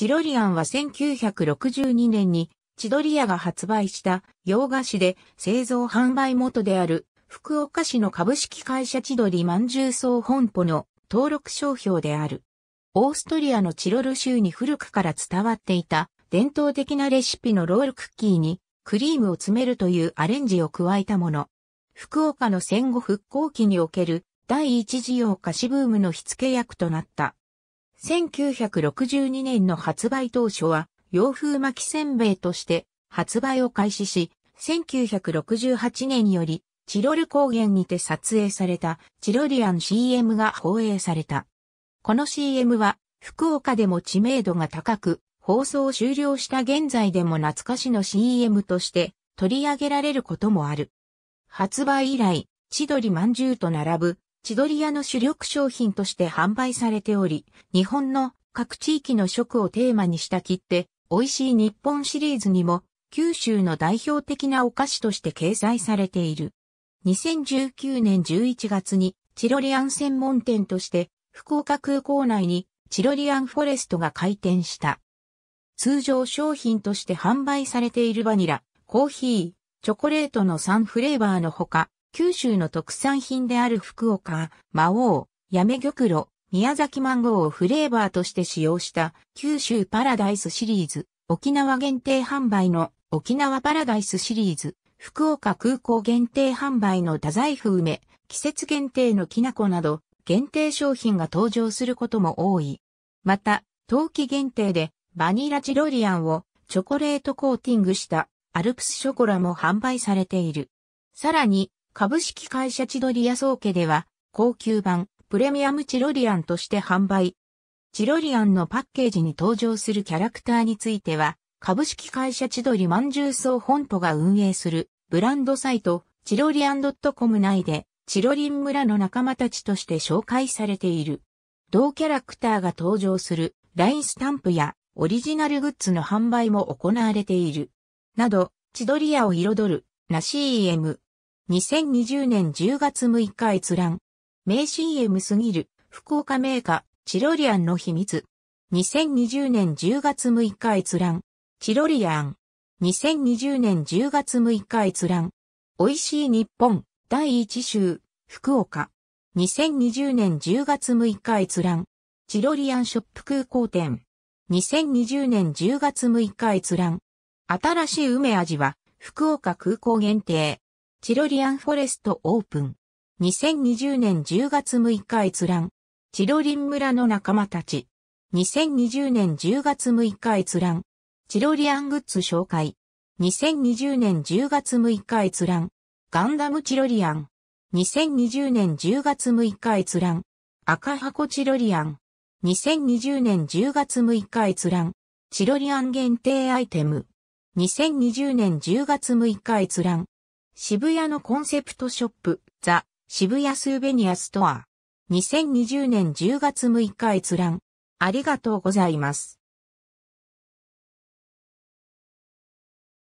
チロリアンは1962年にチドリアが発売した洋菓子で製造販売元である福岡市の株式会社千鳥まんじゅう総本舗の登録商標である。オーストリアのチロル州に古くから伝わっていた伝統的なレシピのロールクッキーにクリームを詰めるというアレンジを加えたもの。福岡の戦後復興期における第一次洋菓子ブームの火付け役となった。1962年の発売当初は洋風巻きせんべいとして発売を開始し、1968年よりチロル高原にて撮影されたチロリアン CM が放映された。この CM は福岡でも知名度が高く、放送終了した現在でも懐かしの CM として取り上げられることもある。発売以来、千鳥まんじゅうと並ぶ千鳥屋の主力商品として販売されており、日本の各地域の食をテーマにした切手、美味しい日本シリーズにも、九州の代表的なお菓子として掲載されている。2019年11月にチロリアン専門店として福岡空港内にチロリアンフォレストが開店した。通常商品として販売されているバニラ、コーヒー、チョコレートの3フレーバーのほか、九州の特産品である福岡、魔王、やめ玉露、宮崎マンゴーをフレーバーとして使用した九州パラダイスシリーズ、沖縄限定販売の沖縄パラダイスシリーズ、福岡空港限定販売の太宰府梅、季節限定のきな粉など限定商品が登場することも多い。また、冬季限定でバニラチロリアンをチョコレートコーティングしたアルプスショコラも販売されている。さらに、株式会社チ鳥リア総家では、高級版、プレミアムチロリアンとして販売。チロリアンのパッケージに登場するキャラクターについては、株式会社チドリ万獣草本舗が運営するブランドサイト、チロリアン .com 内で、チロリン村の仲間たちとして紹介されている。同キャラクターが登場するラインスタンプやオリジナルグッズの販売も行われている。など、チドリアを彩る、ナシーエム、2020年10月6日閲覧。名 CM すぎる、福岡カー、チロリアンの秘密。2020年10月6日閲覧。チロリアン。2020年10月6日閲覧。美味しい日本、第1週、福岡。2020年10月6日閲覧。チロリアンショップ空港店。2020年10月6日閲覧。新しい梅味は、福岡空港限定。チロリアンフォレストオープン。2020年10月6日閲覧。チロリン村の仲間たち。2020年10月6日閲覧。チロリアングッズ紹介。2020年10月6日閲覧。ガンダムチロリアン。2020年10月6日閲覧。赤箱チロリアン。2020年10月6日閲覧。チロリアン限定アイテム。2020年10月6日閲覧。渋谷のコンセプトショップ、ザ・渋谷スーベニアストア。2020年10月6日閲覧。ありがとうございます。